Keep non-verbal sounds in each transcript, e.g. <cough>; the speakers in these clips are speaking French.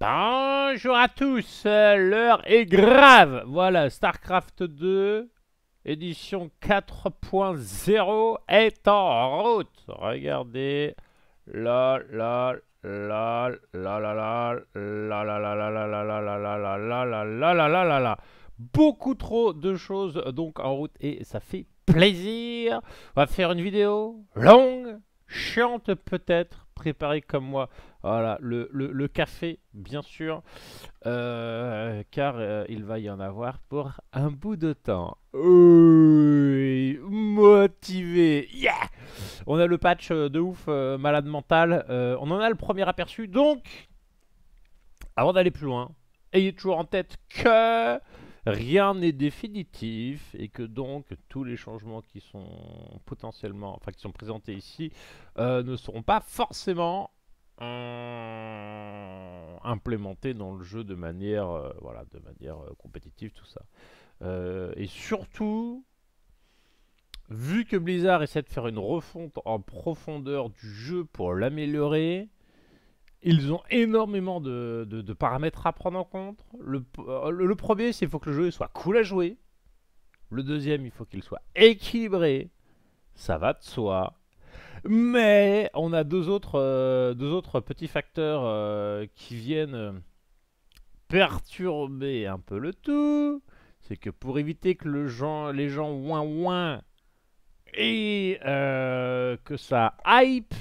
Bonjour à tous, l'heure est grave. Voilà, StarCraft 2, édition 4.0 est en route. Regardez, la la la la la la la la la la la la la la la la Beaucoup trop de choses donc en route et ça fait plaisir. On va faire une vidéo longue, chiante peut-être, préparer comme moi. Voilà, le, café, bien sûr, euh, car euh, il va y en avoir pour un bout de temps. motivé, On a le patch euh, de ouf, malade mental. on en a le premier aperçu, donc, avant d'aller plus loin, ayez toujours en tête que rien n'est définitif et que donc tous les changements qui sont potentiellement, enfin qui sont présentés ici, euh, ne seront pas forcément euh, implémentés dans le jeu de manière, euh, voilà, de manière compétitive, tout ça. et surtout, vu que Blizzard essaie de faire une refonte en profondeur du jeu pour l'améliorer, ils ont énormément de, paramètres à prendre en compte. Euh, le, premier, c'est qu'il faut que le jeu soit cool à jouer. Le deuxième, il faut qu'il soit équilibré. Ça va de soi. Mais on a deux autres, euh, petits facteurs euh, qui viennent perturber un peu le tout. C'est que pour éviter que les gens ouin ouin et que ça hype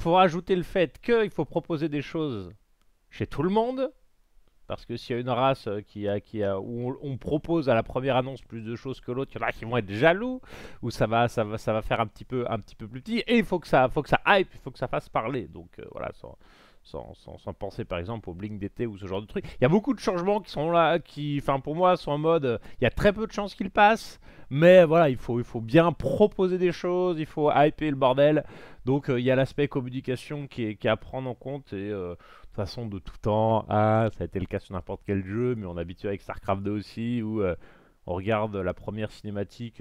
faut rajouter le fait qu'il faut proposer des choses chez tout le monde, parce que s'il y a une race euh, qui a, qui où on, propose à la première annonce plus de choses que l'autre, il y en a qui vont être jaloux, ou ça va, ça va, ça va faire un petit peu, un petit peu plus petit, et il faut que ça, faut que ça hype, il faut que ça fasse parler. Donc euh, voilà, ça, sans, penser par exemple au bling d'été ou ce genre de truc. Il y a beaucoup de changements qui sont là, qui, enfin pour moi, sont en mode, euh, il y a très peu de chances qu'ils passent, mais voilà, il faut, il faut bien proposer des choses, il faut hyper le bordel. Donc euh, il y a l'aspect communication qui est, qui à prendre en compte et euh, de toute façon de tout temps, ah, ça a été le cas sur n'importe quel jeu, mais on est habitué avec StarCraft 2 aussi où on regarde la première cinématique.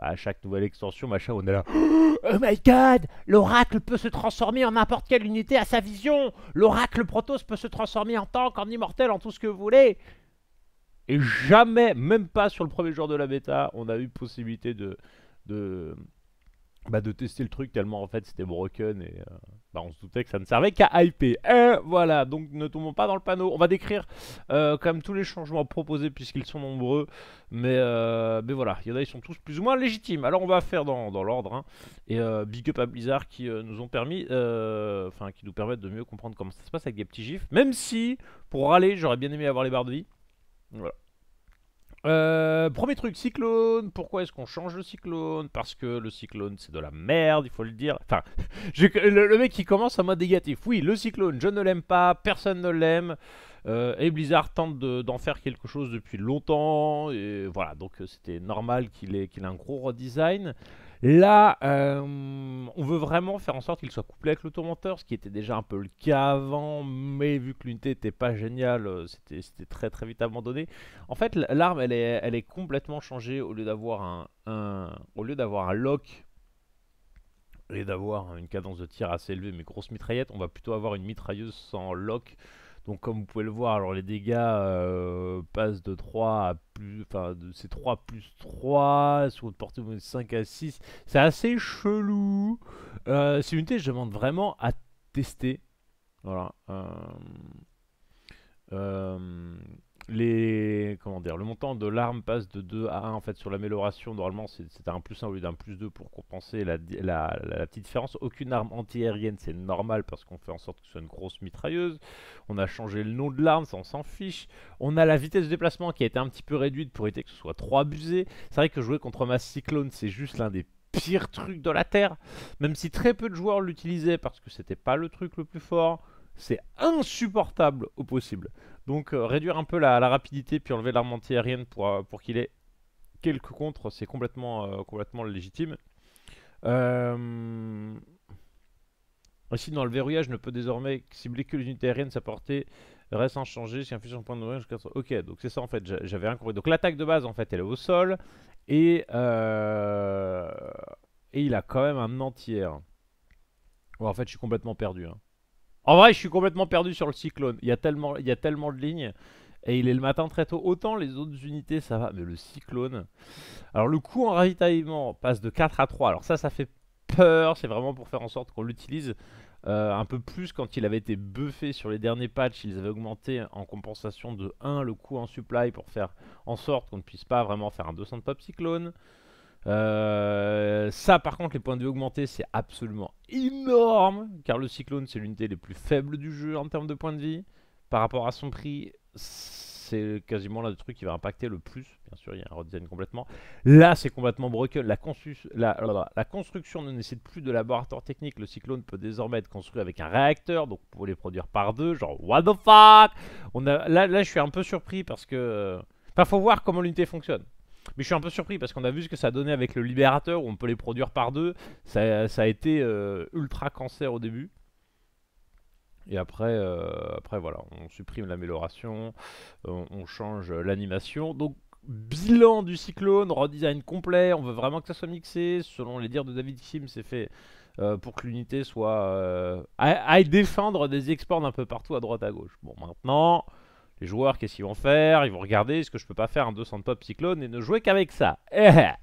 Bah, à chaque nouvelle extension, machin, on est là. <gasps> Oh my god L'oracle peut se transformer en n'importe quelle unité à sa vision L'oracle Protoss peut se transformer en tank, en immortel, en tout ce que vous voulez Et jamais, même pas sur le premier jour de la bêta, on a eu possibilité de, de, bah, de tester le truc tellement en fait c'était broken et euh, bah, on se doutait que ça ne servait qu'à hyper. Et hein, voilà, donc ne tombons pas dans le panneau. On va décrire euh, quand même tous les changements proposés puisqu'ils sont nombreux. Euh, mais, voilà, il y en a, ils sont tous plus ou moins légitimes. Alors on va faire dans, l'ordre. Hein, et big up à Blizzard qui nous ont permis, enfin qui nous permettent de mieux comprendre comment ça se passe avec des petits gifs. Même si, pour râler, j'aurais bien aimé avoir les barres de vie. Voilà. Euh, premier truc, cyclone. Pourquoi est-ce qu'on change le cyclone Parce que le cyclone, c'est de la merde, il faut le dire. Enfin, <laughs> le, mec qui commence à mode négatif. Oui, le cyclone, je ne l'aime pas, personne ne l'aime. Euh, et Blizzard tente d'en faire quelque chose depuis longtemps. Et voilà, donc euh, c'était normal qu'il ait, qu'il ait un gros redesign. Là, euh, on veut vraiment faire en sorte qu'il soit couplé avec le tourmenteur, ce qui était déjà un peu le cas avant, mais vu que l'unité n'était pas géniale, euh, c'était très très vite abandonné. En fait, l'arme, elle est, elle est complètement changée au lieu d'avoir un, au lieu d'avoir un lock et d'avoir une cadence de tir assez élevée, mais grosse mitraillette, on va plutôt avoir une mitrailleuse sans lock donc comme vous pouvez le voir, alors les dégâts euh, passent de 3 à plus... Enfin, c'est 3 plus 3, sur votre portée de 5 à 6. C'est assez chelou. Euh, c'est une unité, je demande vraiment à tester. Voilà. Euh... euh les, comment dire, le montant de l'arme passe de 2 à 1 en fait sur l'amélioration. Normalement, c'est un plus 1 au lieu d'un plus 2 pour compenser la, petite différence. Aucune arme anti-aérienne, c'est normal parce qu'on fait en sorte que ce soit une grosse mitrailleuse. On a changé le nom de l'arme, ça on s'en fiche. On a la vitesse de déplacement qui a été un petit peu réduite pour éviter que ce soit trop abusé. C'est vrai que jouer contre ma Cyclone, c'est juste l'un des pires trucs de la Terre. Même si très peu de joueurs l'utilisaient parce que c'était pas le truc le plus fort. C'est insupportable au possible. Donc euh, réduire un peu la, rapidité puis enlever anti aérienne pour, euh, pour qu'il ait quelques contres, c'est complètement, euh, complètement légitime. Euh... dans le verrouillage ne peut désormais cibler que les unités aériennes, sa portée reste inchangée si un fusion point de verrouillage. Ok, donc c'est ça en fait, j'avais un compris. Donc l'attaque de base en fait, elle est au sol et, euh... et il a quand même un entier. Bon, en fait, je suis complètement perdu. Hein. En vrai, je suis complètement perdu sur le cyclone. Il y a tellement, il y a tellement de lignes. Et il est le matin très tôt. Autant les autres unités, ça va. Mais le cyclone. Alors, le coût en ravitaillement passe de 4 à 3. Alors, ça, ça fait peur. C'est vraiment pour faire en sorte qu'on l'utilise euh, un peu plus. Quand il avait été buffé sur les derniers patchs, ils avaient augmenté en compensation de 1 le coût en supply pour faire en sorte qu'on ne puisse pas vraiment faire un 200 de pop cyclone. Euh, ça, par contre, les points de vie augmentés, c'est absolument énorme, car le cyclone, c'est l'unité les plus faibles du jeu en termes de points de vie. Par rapport à son prix, c'est quasiment l'un le truc qui va impacter le plus. Bien sûr, il y a un redesign complètement. Là, c'est complètement broken. La, la, construction ne nécessite plus de laboratoire technique. Le cyclone peut désormais être construit avec un réacteur, donc vous pouvez les produire par deux. Genre, what the fuck On a, là, là, je suis un peu surpris parce que. Enfin, faut voir comment l'unité fonctionne. Mais je suis un peu surpris parce qu'on a vu ce que ça donnait avec le Libérateur où on peut les produire par deux. Ça, a été euh, ultra cancer au début. Et après, euh, après voilà, on supprime l'amélioration, euh, on, change l'animation. Donc bilan du cyclone, redesign complet, on veut vraiment que ça soit mixé. Selon les dires de David Kim, c'est fait pour que l'unité soit... à aille défendre des exports d'un peu partout à droite à gauche. Bon, maintenant, les joueurs, qu'est-ce qu'ils vont faire Ils vont regarder, est-ce que je peux pas faire un 200 pop cyclone et ne jouer qu'avec ça <laughs>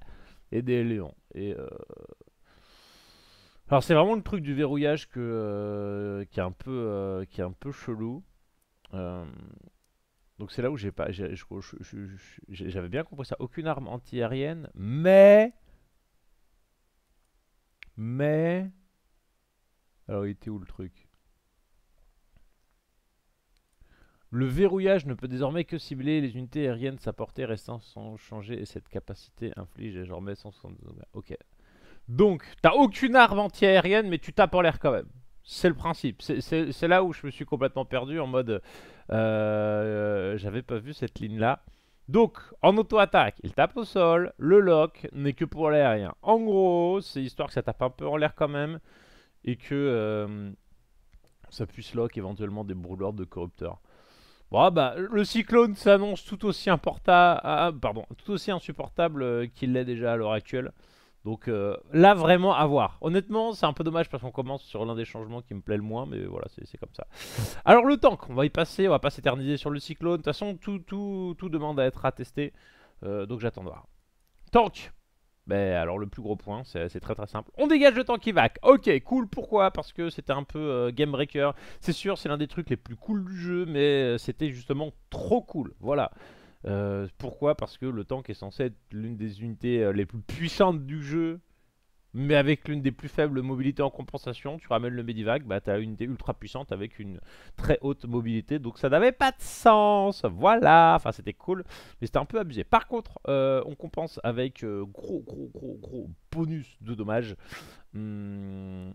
Et des léons. Et euh, Alors c'est vraiment le truc du verrouillage que, euh, qui, est un peu, euh, qui est un peu chelou. donc c'est là où j'ai pas, j'avais bien compris ça. Aucune arme anti anti-aérienne, mais, mais, alors il était où le truc Le verrouillage ne peut désormais que cibler les unités aériennes, sa portée restant sans changer et cette capacité inflige désormais 160 Ok. Donc, t'as aucune arme anti-aérienne, mais tu tapes en l'air quand même. C'est le principe. C'est là où je me suis complètement perdu en mode. Euh, euh, J'avais pas vu cette ligne-là. Donc, en auto-attaque, il tape au sol. Le lock n'est que pour l'aérien. En gros, c'est histoire que ça tape un peu en l'air quand même. Et que euh, ça puisse lock éventuellement des brûleurs de corrupteurs. Bon, ah bah, le cyclone s'annonce tout aussi ah, ah, pardon, tout aussi insupportable euh, qu'il l'est déjà à l'heure actuelle. Donc euh, là, vraiment, à voir. Honnêtement, c'est un peu dommage parce qu'on commence sur l'un des changements qui me plaît le moins, mais voilà, c'est comme ça. Alors le tank, on va y passer, on va pas s'éterniser sur le cyclone. De toute façon, tout, tout, tout demande à être attesté, euh, donc j'attends de voir. Tank ben alors le plus gros point, c'est très très simple. On dégage le temps qui Ok, cool. Pourquoi Parce que c'était un peu euh, game breaker. C'est sûr, c'est l'un des trucs les plus cool du jeu, mais euh, c'était justement trop cool. Voilà. Euh, pourquoi Parce que le tank est censé être l'une des unités les plus puissantes du jeu mais avec l'une des plus faibles mobilités en compensation, tu ramènes le Medivac, bah t'as une unité ultra puissante avec une très haute mobilité, donc ça n'avait pas de sens, voilà, enfin c'était cool, mais c'était un peu abusé. Par contre, euh, on compense avec euh, gros gros gros gros bonus de dommages. Hum,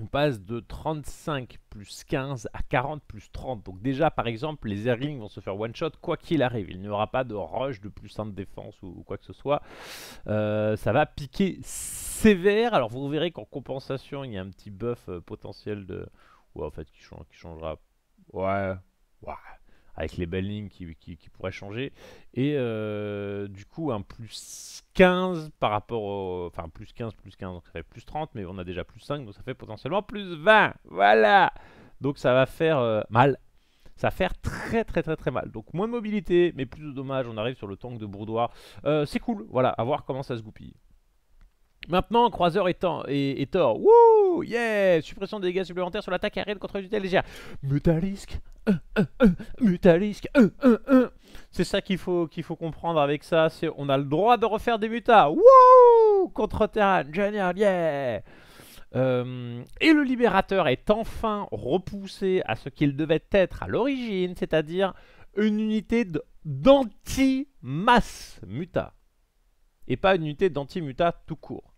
on passe de 35 plus 15 à 40 plus 30. Donc déjà, par exemple, les Erling vont se faire one-shot quoi qu'il arrive. Il n'y aura pas de rush de plus simple de défense ou, quoi que ce soit. Euh, ça va piquer sévère. Alors vous verrez qu'en compensation, il y a un petit buff euh, potentiel de... Ouais, en fait, qui, qui changera. Ouais, ouais avec les belles lignes qui, pourraient changer. Et euh, du coup, un plus 15 par rapport au. Enfin, plus 15, plus 15, donc ça fait plus 30, mais on a déjà plus 5, donc ça fait potentiellement plus 20. Voilà Donc ça va faire euh, mal. Ça va faire très très très très mal. Donc moins de mobilité, mais plus de dommages. On arrive sur le tank de boudoir euh, C'est cool, voilà, à voir comment ça se goupille. Maintenant, Croiseur et, et, et Thor. Yeah Suppression de dégâts supplémentaires sur l'attaque aérienne contre unité légère. Mutalisque euh, euh, euh, Mutalisque C'est ça qu'il faut, qu'il faut comprendre avec ça. On a le droit de refaire des mutas. Contre Terran. Génial Yeah et le libérateur est enfin repoussé à ce qu'il devait être à l'origine, c'est-à-dire une unité d'anti-masse muta. Et pas une unité d'anti-muta tout court.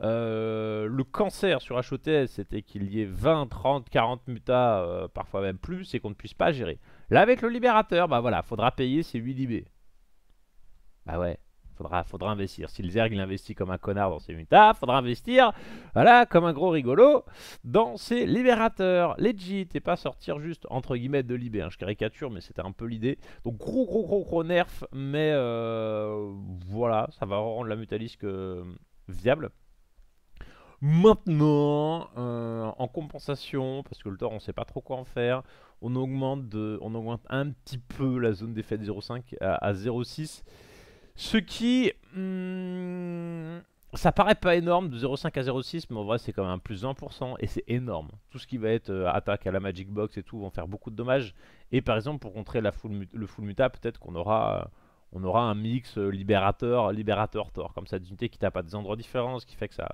Euh, le cancer sur HOTS, e c'était qu'il y ait 20, 30, 40 mutas, euh, parfois même plus, et qu'on ne puisse pas gérer. Là, avec le libérateur, bah voilà, faudra payer ses 8 libés. Bah ouais. Faudra, faudra, investir. Si le Zerg il investit comme un connard dans ses mutas, faudra investir, voilà, comme un gros rigolo, dans ses libérateurs, legit, et pas sortir juste, entre guillemets, de libé. Hein. Je caricature, mais c'était un peu l'idée. Donc gros, gros, gros, gros nerf, mais euh, voilà, ça va rendre la mutalisque viable. Maintenant, euh, en compensation, parce que le tort, on sait pas trop quoi en faire, on augmente, on augmente un petit peu la zone d'effet de 0,5 à, 0,6. Ce qui... Hmm, ça paraît pas énorme de 0,5 à 0,6, mais en vrai c'est quand même un plus 1% et c'est énorme. Tout ce qui va être euh, attaque à la Magic Box et tout vont faire beaucoup de dommages. Et par exemple pour contrer le full muta, peut-être qu'on aura, euh, aura un mix libérateur, libérateur tort, comme ça d'unité qui n'a pas des endroits différents, qui fait que ça,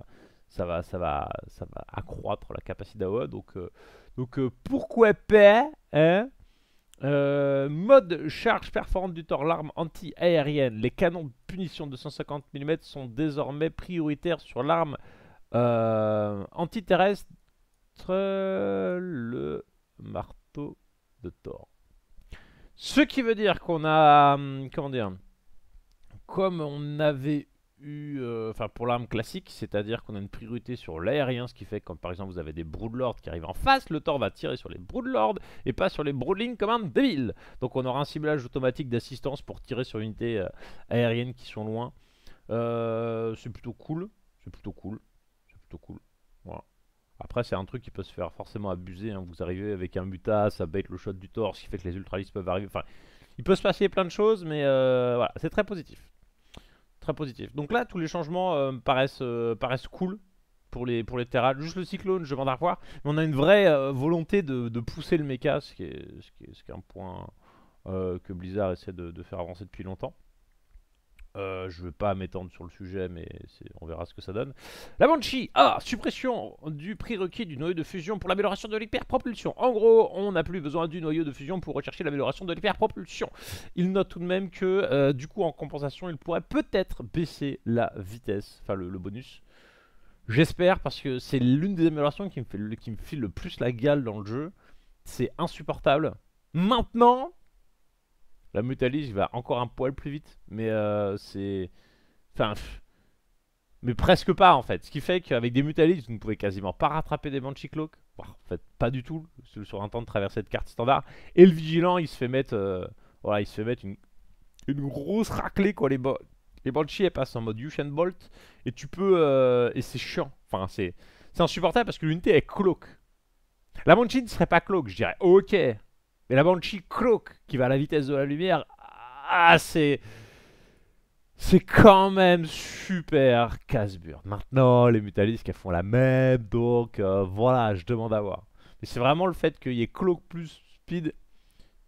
ça va, ça va, ça va accroître la capacité d'AOA Donc, euh, donc euh, pourquoi pas hein, euh, Mode charge performante du tort, l'arme anti-aérienne. Les canons de punition de 150 mm sont désormais prioritaires sur l'arme anti-terrestre, le marteau de Thor. Ce qui veut dire qu'on a, hum, comment dire, comme on avait euh, enfin pour l'arme classique, c'est-à-dire qu'on a une priorité sur l'aérien, ce qui fait que quand par exemple vous avez des Broodlords qui arrivent en face, le Thor va tirer sur les Broodlords et pas sur les Broodlings comme un débile. Donc on aura un ciblage automatique d'assistance pour tirer sur unité euh, aérienne qui sont loin. Euh, c'est plutôt cool, c'est plutôt cool, c'est plutôt cool. Après, c'est un truc qui peut se faire forcément abuser. Hein. Vous arrivez avec un muta, ça bait le shot du Thor, ce qui fait que les ultralistes peuvent arriver. Enfin, il peut se passer plein de choses, mais voilà, c'est très positif positif. Donc là, tous les changements euh, paraissent, euh, paraissent cool pour les, pour les Juste le cyclone, je vais en revoir. Mais on a une vraie euh, volonté de, pousser le mecha, ce qui est, ce qui est, un point que Blizzard essaie de, faire avancer depuis longtemps. Euh, je ne vais pas m'étendre sur le sujet, mais on verra ce que ça donne. La Banshee Ah Suppression du prix requis du noyau de fusion pour l'amélioration de l'hyperpropulsion. En gros, on n'a plus besoin du noyau de fusion pour rechercher l'amélioration de l'hyperpropulsion. Il note tout de même que, euh, du coup, en compensation, il pourrait peut-être baisser la vitesse, enfin le, bonus. J'espère, parce que c'est l'une des améliorations qui me, fait, qui me file le plus la gale dans le jeu. C'est insupportable. Maintenant, la mutalize va encore un poil plus vite, mais euh, c'est. Enfin. Mais presque pas en fait. Ce qui fait qu'avec des mutalis vous ne pouvez quasiment pas rattraper des Banshee Cloak. en fait, pas du tout, sur un temps de traversée de carte standard. Et le Vigilant, il se fait mettre. Euh, voilà, il se fait mettre une, grosse raclée quoi. Les, Banshee les elles passent en mode Usain Bolt. Et tu peux. Euh, et c'est chiant. Enfin, c'est. C'est insupportable parce que l'unité est cloak. La Banshee ne serait pas cloak, je dirais ok, mais la Banshee Cloak, qui va à la vitesse de la lumière, ah, c'est... C'est quand même super casse Maintenant, les mutalistes qui font la même, donc euh, voilà, je demande à voir. Mais c'est vraiment le fait qu'il y ait Cloak plus Speed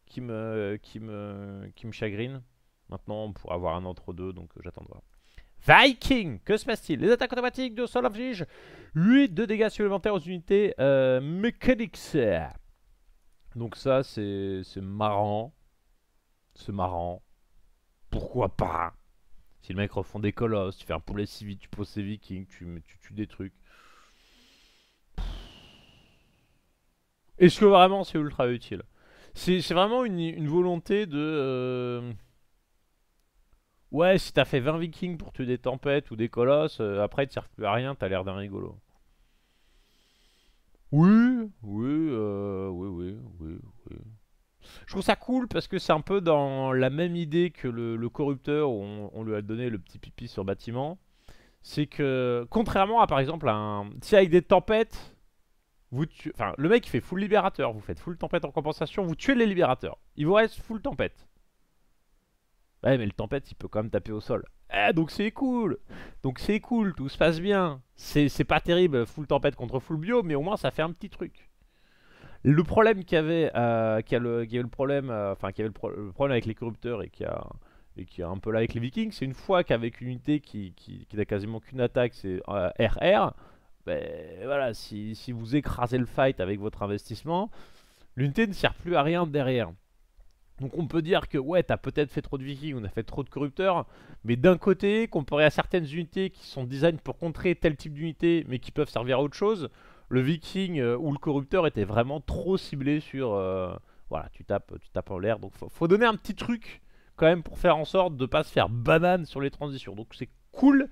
qui me, qui me, qui me chagrine. Maintenant, on pourra avoir un entre deux, donc euh, j'attends de voir. Viking Que se passe-t-il Les attaques automatiques de Solamfige 8 de dégâts supplémentaires aux unités euh, donc ça, c'est marrant. C'est marrant. Pourquoi pas Si le mec refond des colosses, tu fais un poulet civique, tu poses ses vikings, tu, tu tues des trucs. Est-ce que vraiment c'est ultra utile C'est vraiment une, volonté de... Euh, ouais, si t'as fait 20 vikings pour tuer des tempêtes ou des colosses, euh, après tu servent plus à rien, t'as l'air d'un rigolo. Oui, euh, oui, oui, oui, oui, Je trouve ça cool parce que c'est un peu dans la même idée que le, corrupteur où on, lui a donné le petit pipi sur bâtiment. C'est que, contrairement à par exemple un. Si avec des tempêtes, vous tuez. Enfin, le mec il fait full libérateur, vous faites full tempête en compensation, vous tuez les libérateurs. Il vous reste full tempête mais le tempête, il peut quand même taper au sol. Eh, donc c'est cool Donc c'est cool, tout se passe bien. C'est pas terrible, full tempête contre full bio, mais au moins ça fait un petit truc. Le problème qu'il y avait, euh, qui a le, problème, euh, enfin qui avait le, problème avec les corrupteurs et qui a et qui a un peu là avec les Vikings, c'est une fois qu'avec une unité qui, qui, n'a quasiment qu'une attaque, c'est RR, euh, ben voilà, si vous écrasez le fight avec votre investissement, l'unité ne sert plus à rien derrière. Donc on peut dire que ouais, t'as peut-être fait trop de vikings, on a fait trop de corrupteurs, mais d'un côté, comparé à certaines unités qui sont design pour contrer tel type d'unité, mais qui peuvent servir à autre chose, le viking euh, ou le corrupteur était vraiment trop ciblé sur... Euh, voilà, tu tapes, tu tapes en l'air, donc faut, donner un petit truc quand même pour faire en sorte de pas se faire banane sur les transitions. Donc c'est cool,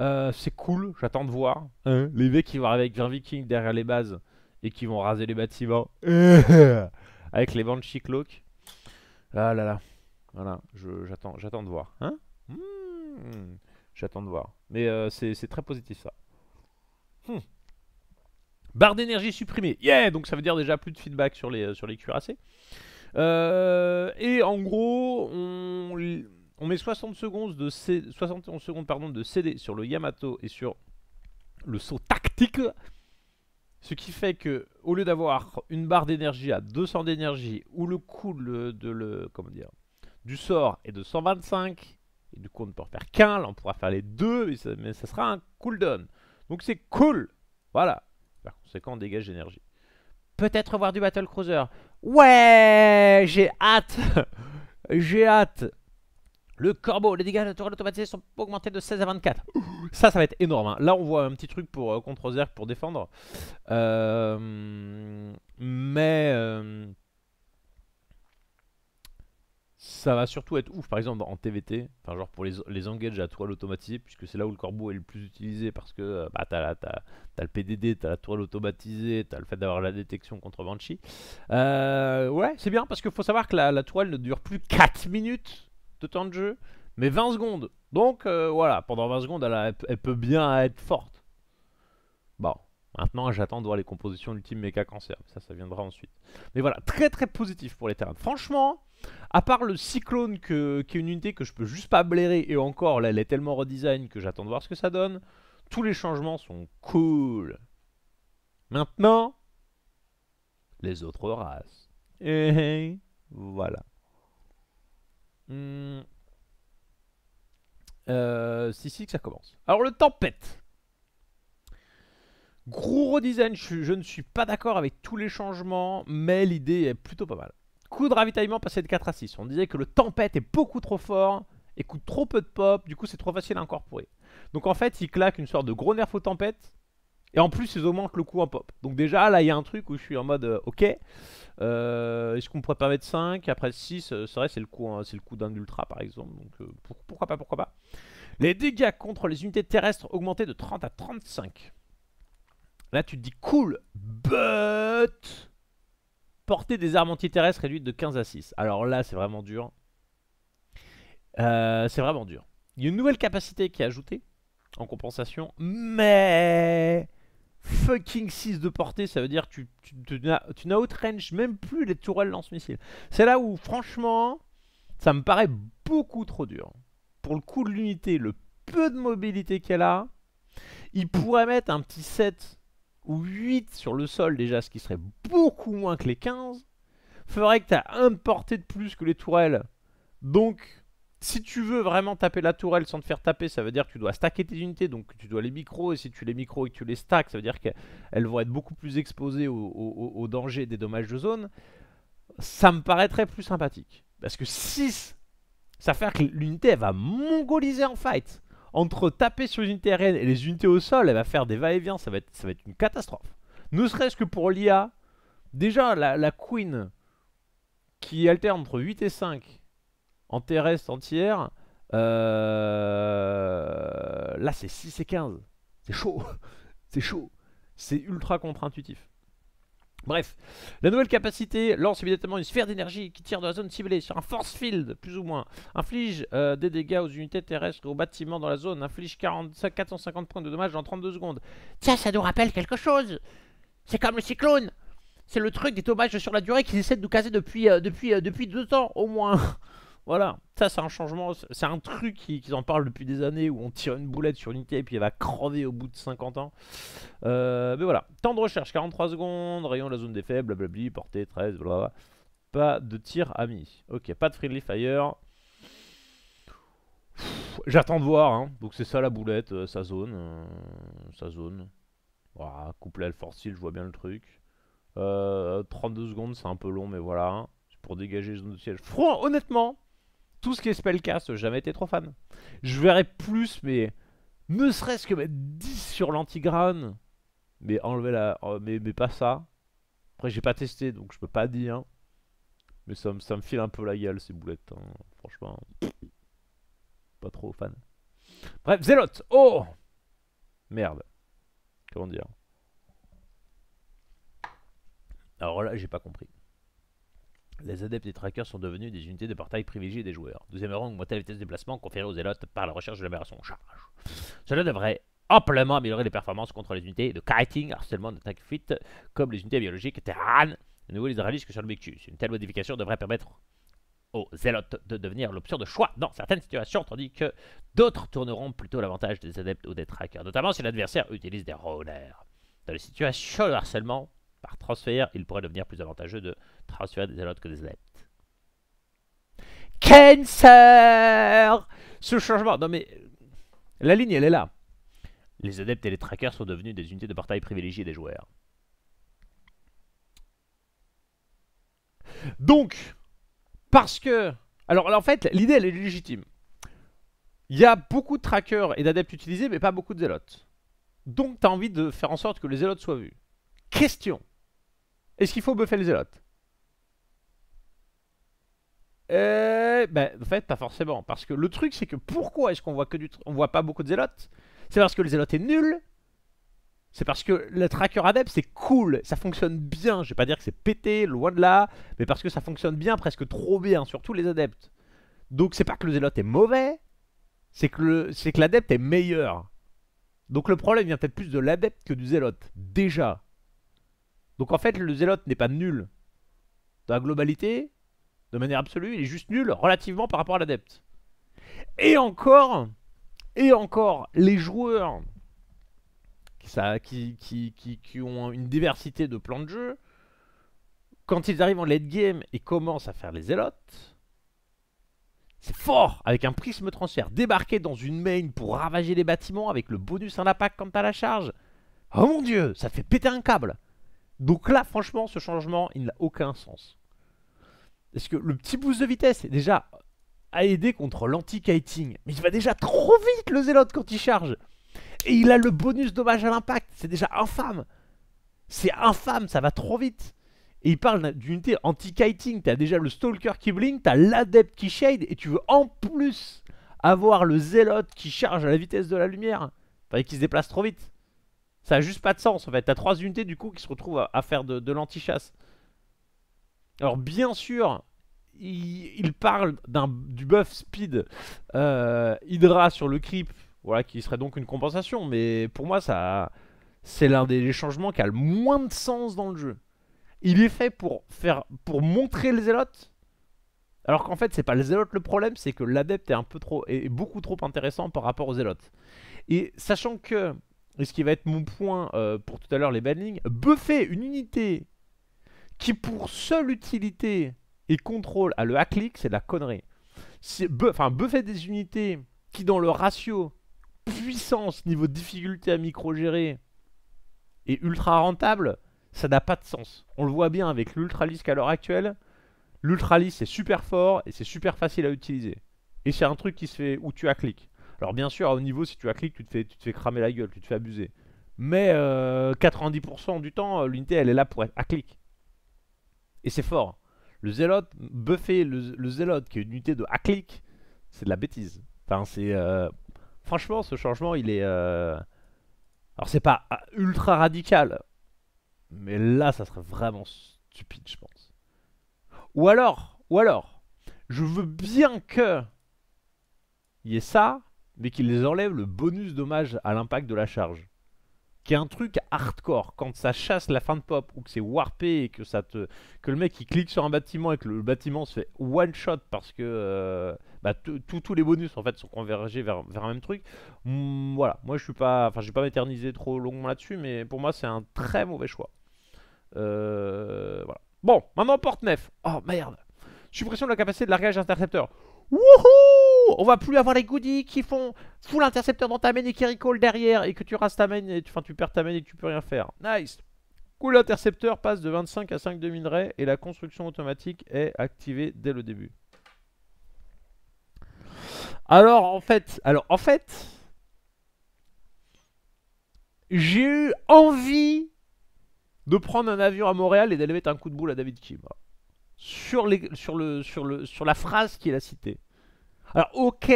euh, c'est cool, j'attends de voir. Hein, les mecs qui vont arriver avec 20 vikings derrière les bases et qui vont raser les bâtiments <laughs> avec les bandes chicloques ah là là. Voilà, j'attends, de voir. Hein hmm, J'attends de voir. Mais euh, c'est très positif ça. Hmm. Barre d'énergie supprimée. Yeah Donc ça veut dire déjà plus de feedback sur les, sur les cuirassés. Euh, et en gros, on, met 60 secondes de 71 secondes pardon, de CD sur le Yamato et sur le saut tactique. Ce qui fait que, au lieu d'avoir une barre d'énergie à 200 d'énergie, où le coût de, le, comment dire, du sort est de 125, et du coup on ne peut en faire qu'un, là on pourra faire les deux, mais ça, sera un cooldown. Donc c'est cool Voilà. Par conséquent, on dégage d'énergie. Peut-être voir du Battle Cruiser. Ouais J'ai hâte <laughs> J'ai hâte le corbeau, les dégâts de la toile automatisée sont augmentés de 16 à 24. Ça, ça va être énorme. Hein. Là, on voit un petit truc pour euh, contre Zerg pour défendre. Euh, mais... Euh, ça va surtout être ouf, par exemple, en TVT. Enfin, genre pour les, les engages à toile automatisée, puisque c'est là où le corbeau est le plus utilisé. Parce que bah, t'as, le PDD, t'as la toile automatisée, t'as le fait d'avoir la détection contre Banshee. ouais, c'est bien, parce qu'il faut savoir que la, la toile ne dure plus 4 minutes de temps de jeu, mais 20 secondes. Donc euh, voilà, pendant 20 secondes, elle, peut bien être forte. Bon, maintenant j'attends de voir les compositions ultime méca cancer, ça ça viendra ensuite. Mais voilà, très très positif pour les terrains. Franchement, à part le cyclone qui est une unité que je peux juste pas blairer, et encore là elle est tellement redesign que j'attends de voir ce que ça donne, tous les changements sont cool. Maintenant, les autres races. Et voilà c'est hmm. euh, ici que ça commence. Alors le tempête. Gros redesign, je, ne suis pas d'accord avec tous les changements, mais l'idée est plutôt pas mal. Coup de ravitaillement passé de 4 à 6. On disait que le tempête est beaucoup trop fort et coûte trop peu de pop, du coup c'est trop facile à incorporer. Donc en fait, il claque une sorte de gros nerf aux tempêtes et en plus, ils augmentent le coût en pop. Donc déjà, là, il y a un truc où je suis en mode, euh, ok, euh, est-ce qu'on pourrait pas mettre 5 Après 6, euh, c'est vrai, hein, c'est le coût, d'un ultra, par exemple. Donc pourquoi pas, pourquoi pas. Les dégâts contre les unités terrestres augmentés de 30 à 35. Là, tu te dis, cool, but... Porter des armes antiterrestres réduite de 15 à 6. Alors là, c'est vraiment dur. c'est vraiment dur. Il y a une nouvelle capacité qui est ajoutée en compensation, mais fucking 6 de portée, ça veut dire que tu, tu, tu n'as outrange même plus les tourelles lance-missiles. C'est là où, franchement, ça me paraît beaucoup trop dur. Pour le coup de l'unité, le peu de mobilité qu'elle a, il pourrait mettre un petit 7 ou 8 sur le sol déjà, ce qui serait beaucoup moins que les 15, ferait que tu as un portée de plus que les tourelles, donc si tu veux vraiment taper la tourelle sans te faire taper, ça veut dire que tu dois stacker tes unités, donc tu dois les micros, et si tu les micros et que tu les stacks, ça veut dire qu'elles vont être beaucoup plus exposées au, danger des dommages de zone. Ça me paraîtrait plus sympathique. Parce que 6, ça faire que l'unité va mongoliser en fight. Entre taper sur les unités aériennes et les unités au sol, elle va faire des va-et-vient, ça, va être, une catastrophe. Ne serait-ce que pour l'IA, déjà la, la Queen qui alterne entre 8 et 5 en terrestre entière, euh, là c'est 6 et 15. C'est chaud. <laughs> c'est chaud. C'est ultra contre-intuitif. Bref, la nouvelle capacité lance évidemment une sphère d'énergie qui tire de la zone ciblée sur un force field, plus ou moins. Inflige euh, des dégâts aux unités terrestres et aux bâtiments dans la zone. Inflige 450 points de dommages en 32 secondes. Tiens, ça nous rappelle quelque chose C'est comme le cyclone C'est le truc des dommages sur la durée qu'ils essaient de nous caser depuis, euh, depuis, depuis deux ans, au moins <laughs> Voilà, ça c'est un changement, c'est un truc qu'ils en parlent depuis des années où on tire une boulette sur l'unité et puis elle va crever au bout de 50 ans. Euh, mais voilà, temps de recherche 43 secondes, rayon de la zone des faibles, blablabli, portée 13, blablabla. Pas de tir ami. Ok, pas de friendly fire. J'attends de voir, hein. donc c'est ça la boulette, euh, sa zone. Euh, sa zone. Voilà, couplé à je vois bien le truc. 32 secondes, c'est un peu long, mais voilà. C'est pour dégager les zones de siège. Froid, honnêtement, tout ce qui est spellcast, jamais été trop fan. Je verrais plus, mais ne serait-ce que mettre 10 sur l'antigrane. Mais enlever la. Oh, mais, mais pas ça. Après, j'ai pas testé, donc je peux pas dire. Mais ça, ça me file un peu la gueule, ces boulettes. Hein. Franchement, pas trop fan. Bref, Zelot Oh Merde. Comment dire Alors là, j'ai pas compris. Les adeptes des trackers sont devenus des unités de portail privilégiées des joueurs. Deuxième rang, augmenter la vitesse de déplacement conférée aux zélotes par la recherche de l'amélioration en charge. Cela devrait amplement améliorer les performances contre les unités de kiting, harcèlement d'attaque fit, comme les unités biologiques Terran, nouvelles les que sur le Bictus. Une telle modification devrait permettre aux zélotes de devenir l'option de choix dans certaines situations, tandis que d'autres tourneront plutôt l'avantage des adeptes ou des trackers, notamment si l'adversaire utilise des rollers. Dans les situations de harcèlement par transfert, il pourrait devenir plus avantageux de transférer des zélotes que des adeptes. Cancer Ce changement Non mais, la ligne elle est là. Les adeptes et les trackers sont devenus des unités de partage privilégiées des joueurs. Donc, parce que... Alors, en fait, l'idée elle est légitime. Il y a beaucoup de trackers et d'adeptes utilisés, mais pas beaucoup de zélotes. Donc, tu as envie de faire en sorte que les zélotes soient vus. Question. Est-ce qu'il faut buffer les zélotes euh, ben, en fait, pas forcément. Parce que le truc, c'est que pourquoi est-ce qu'on voit que du on voit pas beaucoup de zélotes C'est parce que le zélote est nul. C'est parce que le tracker adepte c'est cool. Ça fonctionne bien. Je vais pas dire que c'est pété, loin de là. Mais parce que ça fonctionne bien, presque trop bien, surtout les adeptes. Donc, c'est pas que le zélote est mauvais. C'est que c'est que l'adepte est meilleur. Donc, le problème vient peut-être plus de l'adepte que du zélote. Déjà. Donc, en fait, le zélote n'est pas nul. Dans la globalité, de manière absolue, il est juste nul relativement par rapport à l'adepte. Et encore, et encore, les joueurs qui, qui, qui, ont une diversité de plans de jeu, quand ils arrivent en late game et commencent à faire les élotes, c'est fort avec un prisme transfert. Débarquer dans une main pour ravager les bâtiments avec le bonus à pack quand t'as la charge. Oh mon dieu, ça fait péter un câble. Donc là, franchement, ce changement, il n'a aucun sens. Parce que le petit boost de vitesse, est déjà, à aider contre l'anti-kiting. Mais il va déjà trop vite le zélote quand il charge. Et il a le bonus dommage à l'impact. C'est déjà infâme. C'est infâme, ça va trop vite. Et il parle d'unité anti-kiting. T'as déjà le stalker qui blink, t'as l'adepte qui shade. Et tu veux en plus avoir le zélote qui charge à la vitesse de la lumière. Enfin, qui se déplace trop vite. Ça n'a juste pas de sens en fait. T'as trois unités du coup qui se retrouvent à, faire de, de l'anti-chasse. Alors bien sûr, il, parle du buff speed euh, Hydra sur le creep, voilà, qui serait donc une compensation. Mais pour moi, ça, c'est l'un des changements qui a le moins de sens dans le jeu. Il est fait pour, montrer les zélotes, Alors qu'en fait, c'est pas les zélote le problème, c'est que l'adepte est un peu trop, et beaucoup trop intéressant par rapport aux zélotes. Et sachant que, et ce qui va être mon point euh, pour tout à l'heure les banning, buffer une unité qui pour seule utilité et contrôle à ah, le haclick, c'est de la connerie. Enfin, buffer des unités qui, dans le ratio puissance, niveau difficulté à micro-gérer, est ultra rentable, ça n'a pas de sens. On le voit bien avec l'Ultralisk à l'heure actuelle. L'Ultralisk, c'est super fort et c'est super facile à utiliser. Et c'est un truc qui se fait où tu as clic. Alors bien sûr, au niveau, si tu as clic, tu te fais, tu fais cramer la gueule, tu te fais abuser. Mais 90% euh, du temps, euh, l'unité, elle est là pour être à clic. Et c'est fort. Le zélote, buffer le, le zélote qui est une unité de hacklick, c'est de la bêtise. Enfin, c'est. Euh, franchement, ce changement, il est. Euh... Alors, c'est pas ah, ultra radical, mais là, ça serait vraiment stupide, je pense. Ou alors, ou alors, je veux bien que. Il y ait ça, mais qu'il les enlève le bonus dommage à l'impact de la charge qui est un truc hardcore. Quand ça chasse la fin de pop ou que c'est warpé et que ça te que le mec il clique sur un bâtiment et que le, bâtiment se fait one shot parce que euh, bah, tous les bonus en fait sont convergés vers, un même truc. Mmh, voilà, moi je suis pas enfin pas m'éterniser trop longuement là-dessus mais pour moi c'est un très mauvais choix. Euh, voilà. Bon, maintenant porte-nef. Oh merde. Suppression de la capacité de largage intercepteur. Wouhou on va plus avoir les goodies qui font full intercepteur dans ta main et qui recall derrière et que tu rases ta main, et tu, enfin tu perds ta main et que tu peux rien faire. Nice Cool intercepteur passe de 25 à 5 de minerai et la construction automatique est activée dès le début. Alors en fait, alors en fait, j'ai eu envie de prendre un avion à Montréal et d'aller mettre un coup de boule à David Kim. Sur, les, sur, le, sur, sur la phrase qu'il a citée. Alors, ok,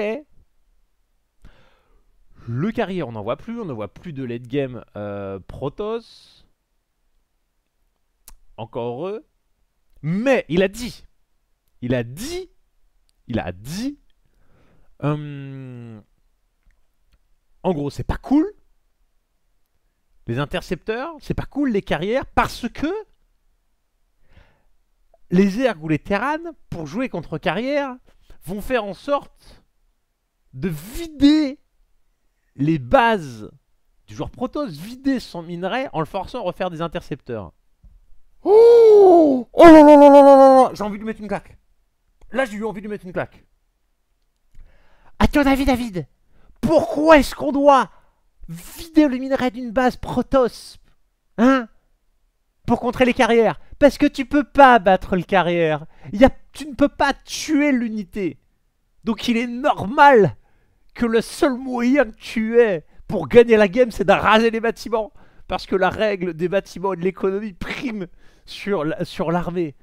le carrière, on n'en voit plus. On ne voit plus de late game euh, Protoss. Encore heureux. Mais il a dit. Il a dit. Il a dit. Hum, en gros, c'est pas cool. Les intercepteurs, c'est pas cool les carrières parce que les ergs ou les terranes, pour jouer contre carrière, vont faire en sorte de vider les bases du joueur Protoss, vider son minerai en le forçant à refaire des intercepteurs. Oh Oh non non non non là J'ai envie de lui mettre une claque. Là, j'ai eu envie de lui mettre une claque. Attends, ton avis, David, pourquoi est-ce qu'on doit vider le minerai d'une base Protoss Hein pour contrer les carrières. Parce que tu peux pas battre le carrière. tu ne peux pas tuer l'unité. Donc il est normal que le seul moyen que tu pour gagner la game, c'est de les bâtiments. Parce que la règle des bâtiments et de l'économie prime sur l'armée.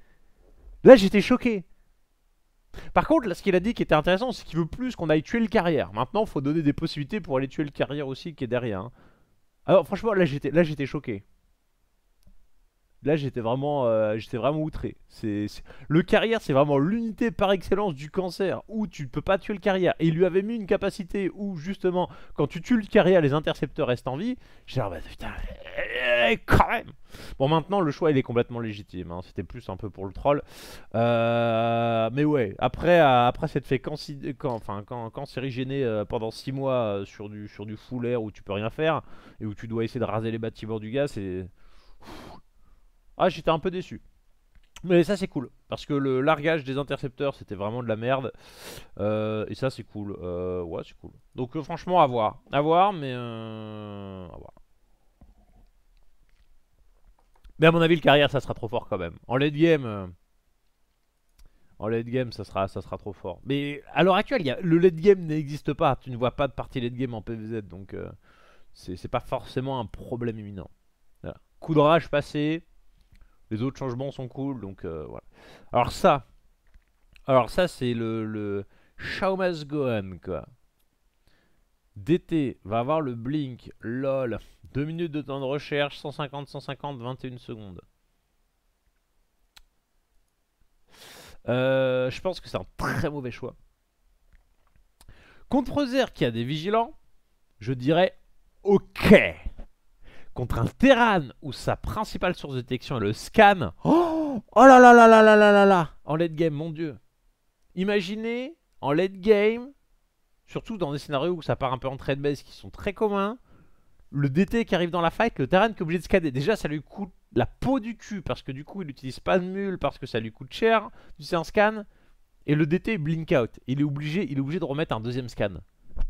Là, j'étais choqué. Par contre, là, ce qu'il a dit qui était intéressant, c'est qu'il veut plus qu'on aille tuer le carrière. Maintenant, il faut donner des possibilités pour aller tuer le carrière aussi qui est derrière. Hein. Alors, franchement, là, j'étais choqué. Là, j'étais vraiment, euh, vraiment outré. C'est le carrière, c'est vraiment l'unité par excellence du cancer où tu ne peux pas tuer le carrière. Et il lui avait mis une capacité où justement, quand tu tues le carrière, les intercepteurs restent en vie. J'ai bah, putain, eh, quand même. Bon, maintenant le choix il est complètement légitime. Hein. C'était plus un peu pour le troll. Euh, mais ouais, après, euh, après te fait quand quand enfin, pendant 6 mois sur du sur du full où tu peux rien faire et où tu dois essayer de raser les bâtiments du gars, c'est ah, j'étais un peu déçu. Mais ça c'est cool, parce que le largage des intercepteurs c'était vraiment de la merde. Euh, et ça c'est cool. Euh, ouais c'est cool. Donc euh, franchement à voir. À voir mais... à voir. Mais à mon avis le carrière ça sera trop fort quand même. En late game... En late game ça sera, ça sera trop fort. Mais à l'heure actuelle le late game n'existe pas. Tu ne vois pas de partie late game en PVZ donc c'est pas forcément un problème imminent. Voilà. Coup de rage passé, les autres changements sont cool, donc euh, voilà. Alors ça, alors ça c'est le, le Shaumas Gohan quoi. DT va avoir le blink, lol. 2 minutes de temps de recherche, 150, 150, 21 secondes. Euh, je pense que c'est un très mauvais choix. Contre Zer qui a des vigilants, je dirais ok contre un Terran où sa principale source de détection est le scan. Oh, oh là là là là là là là là En late game, mon dieu. Imaginez en late game, surtout dans des scénarios où ça part un peu en trade base qui sont très communs, le DT qui arrive dans la fight, le Terran qui est obligé de scanner. Déjà, ça lui coûte la peau du cul parce que du coup, il n'utilise pas de mule parce que ça lui coûte cher. Tu sais, un scan. Et le DT blink out. Il est obligé, il est obligé de remettre un deuxième scan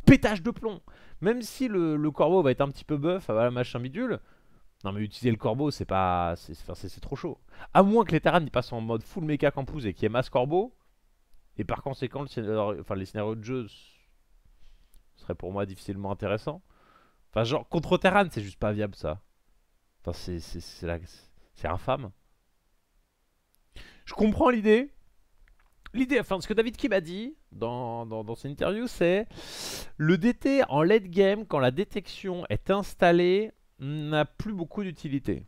pétage de plomb. Même si le, corbeau va être un petit peu ah, à la machin bidule. Non mais utiliser le corbeau c'est pas... c'est trop chaud. À moins que les Terran ils passent en mode full méca campus et qu'il y masse corbeau. Et par conséquent enfin, les scénarios de jeu seraient pour moi difficilement intéressant Enfin genre contre Terran c'est juste pas viable ça. Enfin c'est infâme. Je comprends l'idée l'idée, enfin ce que David Kim a dit dans, son interview, c'est le DT en late game, quand la détection est installée, n'a plus beaucoup d'utilité.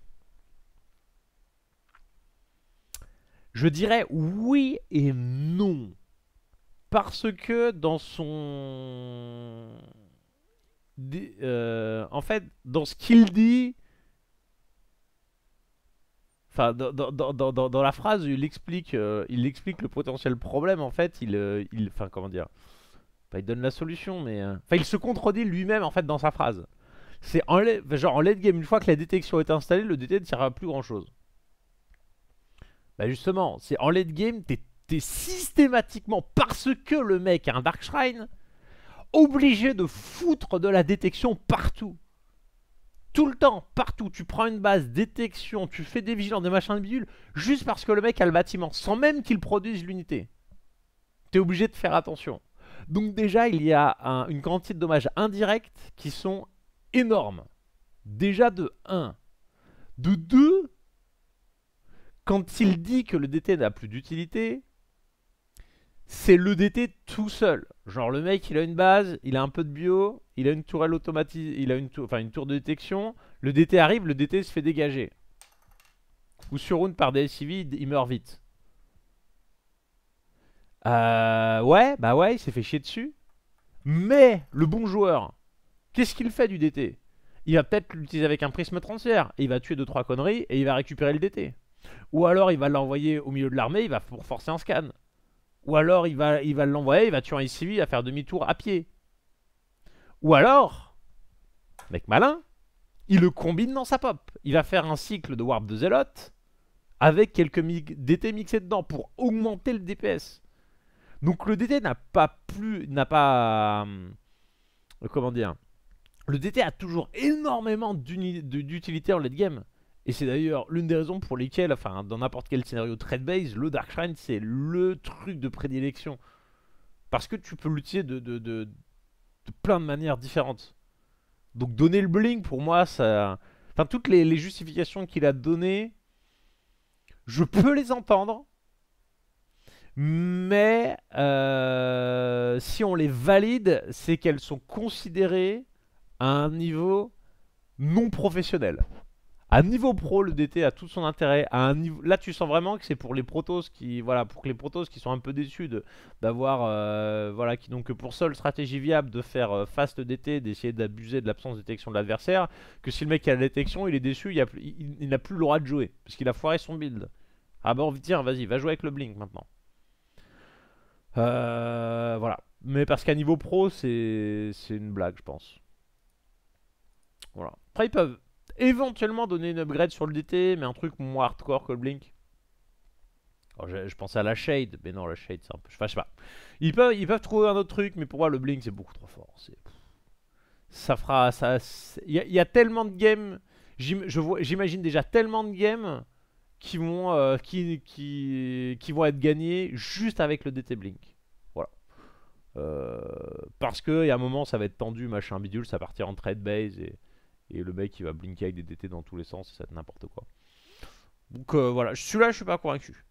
Je dirais oui et non. Parce que dans son... Euh, en fait, dans ce qu'il dit, Enfin, dans, la phrase, il explique, euh, il explique le potentiel problème, en fait. Il, euh, il, enfin, comment dire Il donne la solution, mais... Euh, enfin, il se contredit lui-même, en fait, dans sa phrase. C'est en, genre, en late game, une fois que la détection est installée, le DT ne sert à plus grand-chose. Bah justement, c'est en late game, t'es es systématiquement, parce que le mec a un Dark Shrine, obligé de foutre de la détection partout tout le temps, partout, tu prends une base, détection, tu fais des vigilants, des machins de bidule, juste parce que le mec a le bâtiment, sans même qu'il produise l'unité. T'es obligé de faire attention. Donc déjà, il y a une quantité de dommages indirects qui sont énormes. Déjà de 1. De 2, quand il dit que le DT n'a plus d'utilité, c'est le DT tout seul. Genre le mec, il a une base, il a un peu de bio, il a une tourelle automatisée, il a une, tour, enfin, une tour de détection. Le DT arrive, le DT se fait dégager. Ou sur une par DSIV, il meurt vite. Euh, ouais, bah ouais, il s'est fait chier dessus. Mais le bon joueur, qu'est-ce qu'il fait du DT Il va peut-être l'utiliser avec un prisme transfert, il va tuer 2-3 conneries et il va récupérer le DT. Ou alors il va l'envoyer au milieu de l'armée, il va forcer un scan. Ou alors il va il va l'envoyer, il va tuer un ICV va faire demi-tour à pied. Ou alors, mec malin, il le combine dans sa pop. Il va faire un cycle de Warp de Zelot avec quelques DT mixés dedans pour augmenter le DPS. Donc le DT n'a pas plus. n'a pas. Euh, comment dire Le DT a toujours énormément d'utilité en late game. Et c'est d'ailleurs l'une des raisons pour lesquelles, enfin, dans n'importe quel scénario trade base, le Dark Shrine c'est le truc de prédilection. Parce que tu peux l'utiliser de, plein de manières différentes. Donc donner le bling pour moi, ça. Enfin, toutes les, justifications qu'il a données, je peux les entendre. Mais euh, si on les valide, c'est qu'elles sont considérées à un niveau non professionnel. À niveau pro, le DT a tout son intérêt. Là, tu sens vraiment que c'est pour les protos qui, voilà, pour les protos qui sont un peu déçus d'avoir, euh, voilà, qui n'ont que pour seule stratégie viable de faire euh, fast DT, d'essayer d'abuser de l'absence de détection de l'adversaire, que si le mec a la détection, il est déçu, il, n'a plus le droit de jouer, parce qu'il a foiré son build. Ah bon, dire, vas-y, va jouer avec le Blink maintenant. Euh, voilà. Mais parce qu'à niveau pro, c'est une blague, je pense. Voilà. Après, ils peuvent éventuellement donner une upgrade sur le DT, mais un truc moins hardcore que le Blink. Oh, je, je, pensais à la Shade, mais non, la Shade, c'est un peu. je sais pas. Ils peuvent, ils peuvent trouver un autre truc, mais pour moi, le Blink, c'est beaucoup trop fort. Ça fera. ça. Il y, a tellement de games. J'imagine déjà tellement de games qui vont, euh, qui, qui, vont être gagnées juste avec le DT Blink. Voilà. Euh, parce que, y a un moment, ça va être tendu, machin bidule, ça va partir en trade base et et le mec, il va blinker avec des DT dans tous les sens, ça va n'importe quoi. Donc euh, voilà, celui-là, je suis pas convaincu.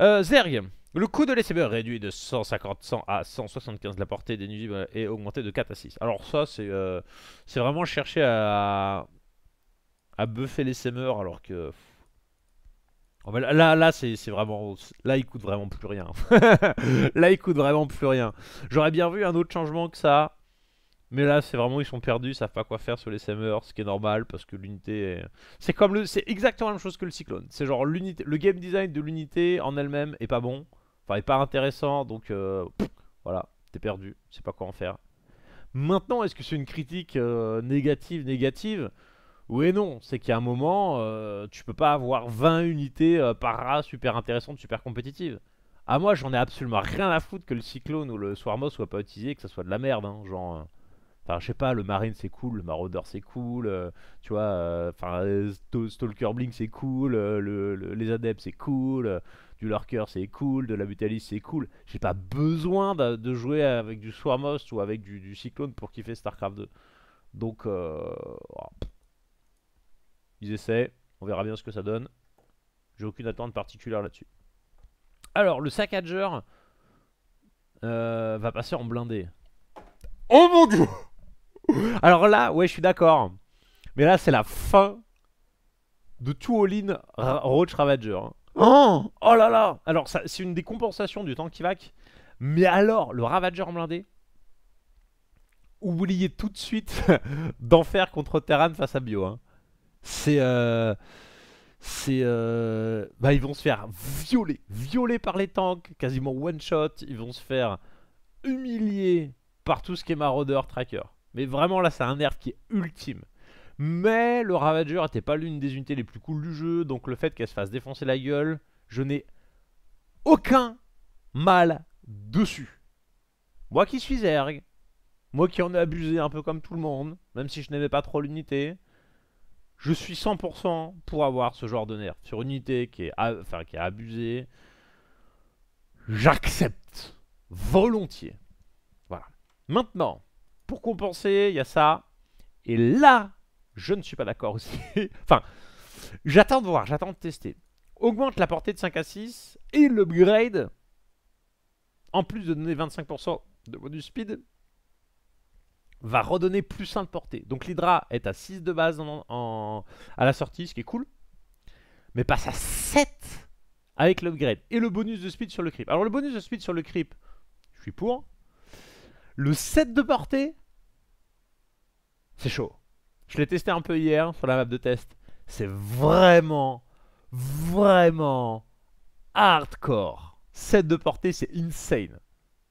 Euh, Zerg, le coût de l'ECB e réduit de 150 à 175 la portée des nuisibles est augmenté de 4 à 6. Alors ça, euh, c'est vraiment chercher à, à buffer les semeurs alors que... Oh, là, là, c'est vraiment. Là, il coûte vraiment plus rien. <laughs> là, il coûte vraiment plus rien. J'aurais bien vu un autre changement que ça. Mais là, c'est vraiment, ils sont perdus, ils savent pas quoi faire sur les samers ce qui est normal parce que l'unité C'est comme le. C'est exactement la même chose que le Cyclone. C'est genre l'unité. Le game design de l'unité en elle-même est pas bon. Enfin, est pas intéressant, donc. Euh, voilà, t'es perdu, tu sais pas quoi en faire. Maintenant, est-ce que c'est une critique euh, négative, négative oui et non, c'est qu'à un moment, euh, tu peux pas avoir 20 unités par race super intéressantes, super compétitives. À ah, moi, j'en ai absolument rien à foutre que le Cyclone ou le swarmos soit pas utilisé, que ça soit de la merde, hein, genre... Enfin, je sais pas, le Marine c'est cool, le Marauder c'est cool, euh, tu vois, euh, enfin, euh, Stalker Blink c'est cool, les Adeptes c'est cool, du Lurker c'est cool, de la butalis c'est cool. J'ai pas besoin de, jouer avec du Swarmost ou avec du, Cyclone pour kiffer StarCraft 2. Donc, ils essaient, on verra bien ce que ça donne. J'ai aucune attente particulière là-dessus. Alors, le Sackager va passer en blindé. Oh mon dieu <laughs> Alors là, ouais, je suis d'accord. Mais là, c'est la fin de tout all-in Roach Ravager. Hein. Oh, oh là là Alors, c'est une des compensations du temps qui Mais alors, le Ravager blindé Oubliez tout de suite <laughs> d'enfer contre Terran face à Bio. Hein. C'est... Euh, c'est euh, bah, ils vont se faire violer, violer par les tanks, quasiment one shot, ils vont se faire humilier par tout ce qui est maraudeur tracker. Mais vraiment là c'est un nerf qui est ultime. Mais le Ravager n'était pas l'une des unités les plus cool du jeu, donc le fait qu'elle se fasse défoncer la gueule, je n'ai aucun mal dessus. Moi qui suis Zerg, moi qui en ai abusé un peu comme tout le monde, même si je n'aimais pas trop l'unité, je suis 100% pour avoir ce genre de nerf. Sur une unité qui est, enfin, qui est abusée, j'accepte volontiers. Voilà. Maintenant, pour compenser, il y a ça. Et là, je ne suis pas d'accord aussi. <laughs> enfin, j'attends de voir, j'attends de tester. Augmente la portée de 5 à 6 et l'upgrade, en plus de donner 25% de bonus speed, va redonner plus 1 de portée. Donc l'Hydra est à 6 de base à la sortie, ce qui est cool. Mais passe à 7 avec l'upgrade et le bonus de speed sur le creep. Alors le bonus de speed sur le creep, je suis pour. Le 7 de portée, c'est chaud. Je l'ai testé un peu hier sur la map de test. C'est vraiment, vraiment hardcore. 7 de portée, c'est insane.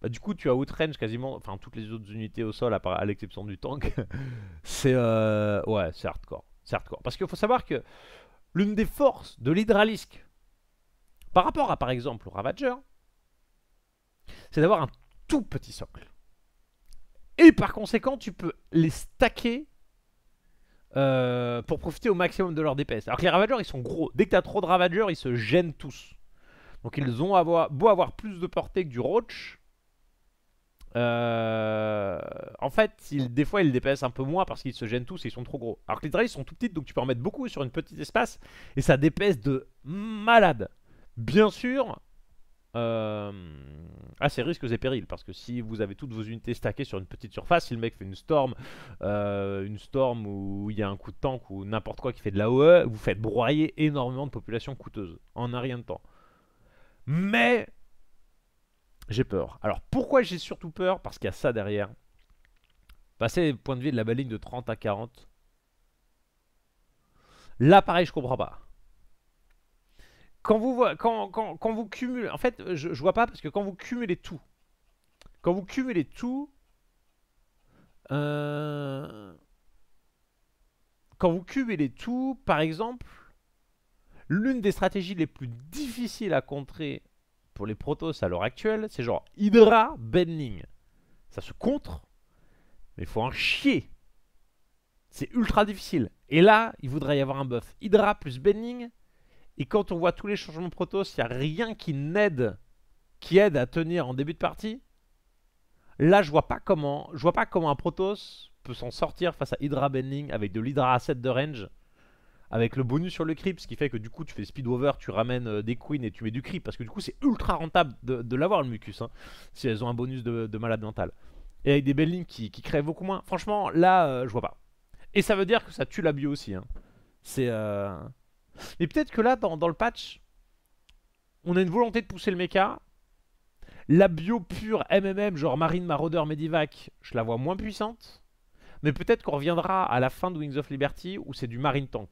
Bah, du coup, tu as outrange quasiment, enfin toutes les autres unités au sol, à, l'exception du tank. <laughs> c'est euh, ouais, c'est hardcore, c'est hardcore. Parce qu'il faut savoir que l'une des forces de l'hydralisque, par rapport à par exemple au Ravager, c'est d'avoir un tout petit socle. Et par conséquent, tu peux les stacker euh, pour profiter au maximum de leur DPS. Alors que les Ravagers, ils sont gros. Dès que tu as trop de Ravagers, ils se gênent tous. Donc ils ont beau avoir plus de portée que du Roach. Euh, en fait, des fois, ils DPS un peu moins parce qu'ils se gênent tous et ils sont trop gros. Alors que les ils sont tout petits, donc tu peux en mettre beaucoup sur une petite espace. Et ça dépèse de malade. Bien sûr, euh, ah, c'est risques et périls, parce que si vous avez toutes vos unités stackées sur une petite surface, si le mec fait une storm, euh, une storm où il y a un coup de tank ou n'importe quoi qui fait de la OE, vous faites broyer énormément de populations coûteuses en un rien de temps. Mais j'ai peur. Alors pourquoi j'ai surtout peur Parce qu'il y a ça derrière. Passer point de vue de la baligne de 30 à 40. Là, pareil, je comprends pas quand vous, quand, quand, vous cumulez, en fait, je, je vois pas parce que quand vous cumulez tout, quand vous cumulez tout, euh, quand vous cumulez tout, par exemple, l'une des stratégies les plus difficiles à contrer pour les Protos à l'heure actuelle, c'est genre Hydra Bending. Ça se contre, mais il faut en chier. C'est ultra difficile. Et là, il voudrait y avoir un buff Hydra plus Bending et quand on voit tous les changements Protoss, il n'y a rien qui n'aide, qui aide à tenir en début de partie. Là, je vois pas comment, je vois pas comment un Protoss peut s'en sortir face à Hydra Bending avec de l'Hydra à de range, avec le bonus sur le creep, ce qui fait que du coup, tu fais speed over, tu ramènes euh, des queens et tu mets du creep, parce que du coup, c'est ultra rentable de, l'avoir le mucus, hein, si elles ont un bonus de, malade mental. Et avec des Bending qui, qui créent beaucoup moins. Franchement, là, je euh, je vois pas. Et ça veut dire que ça tue la bio aussi. Hein. C'est. Euh, mais peut-être que là, dans, le patch, on a une volonté de pousser le mecha. La bio pure MMM, genre Marine Marauder Medivac, je la vois moins puissante. Mais peut-être qu'on reviendra à la fin de Wings of Liberty où c'est du Marine Tank.